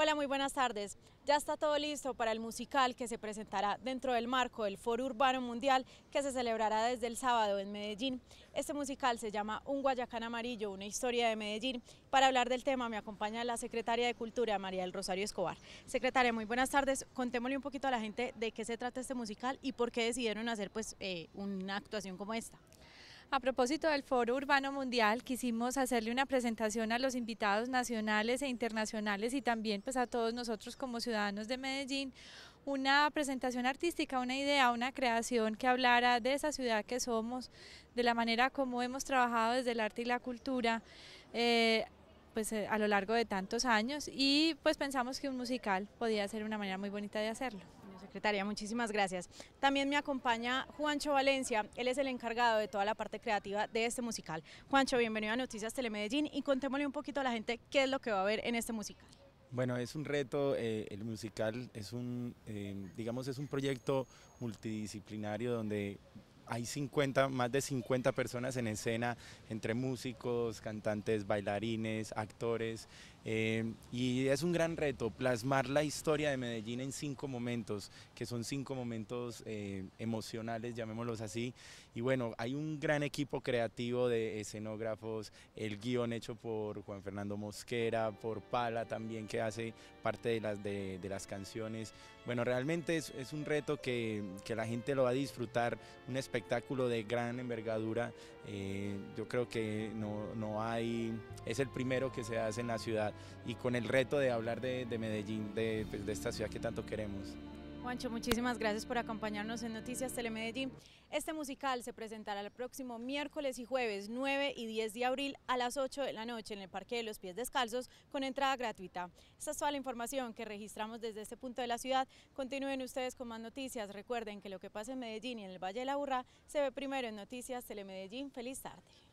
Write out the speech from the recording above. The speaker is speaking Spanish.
Hola, muy buenas tardes. Ya está todo listo para el musical que se presentará dentro del marco del Foro Urbano Mundial que se celebrará desde el sábado en Medellín. Este musical se llama Un Guayacán Amarillo, una historia de Medellín. Para hablar del tema me acompaña la secretaria de Cultura, María del Rosario Escobar. Secretaria, muy buenas tardes. Contémosle un poquito a la gente de qué se trata este musical y por qué decidieron hacer pues, eh, una actuación como esta. A propósito del Foro Urbano Mundial, quisimos hacerle una presentación a los invitados nacionales e internacionales y también pues a todos nosotros como ciudadanos de Medellín, una presentación artística, una idea, una creación que hablara de esa ciudad que somos, de la manera como hemos trabajado desde el arte y la cultura. Eh, pues eh, a lo largo de tantos años y pues pensamos que un musical podía ser una manera muy bonita de hacerlo secretaria, muchísimas gracias. También me acompaña Juancho Valencia, él es el encargado de toda la parte creativa de este musical. Juancho, bienvenido a Noticias Telemedellín y contémosle un poquito a la gente qué es lo que va a ver en este musical. Bueno, es un reto, eh, el musical es un, eh, digamos, es un proyecto multidisciplinario donde hay 50, más de 50 personas en escena, entre músicos, cantantes, bailarines, actores, Em, y es un gran reto plasmar la historia de Medellín en cinco momentos, que son cinco momentos eh, emocionales, llamémoslos así. Y bueno, hay un gran equipo creativo de escenógrafos, el guión hecho por Juan Fernando Mosquera, por Pala también, que hace parte de las, de, las canciones. Bueno, realmente es, un reto que, la gente lo va a disfrutar, un espectáculo de gran envergadura. Eh, yo creo que no hay, es el primero que se hace en la ciudad y con el reto de hablar de, Medellín, de, pues, de esta ciudad que tanto queremos. Juancho, muchísimas gracias por acompañarnos en Noticias Telemedellín. Este musical se presentará el próximo miércoles y jueves 9 y 10 de abril a las 8 de la noche en el Parque de los Pies Descalzos con entrada gratuita. Esta es toda la información que registramos desde este punto de la ciudad. Continúen ustedes con más noticias. Recuerden que lo que pasa en Medellín y en el Valle de la Burra se ve primero en Noticias Telemedellín. Feliz tarde.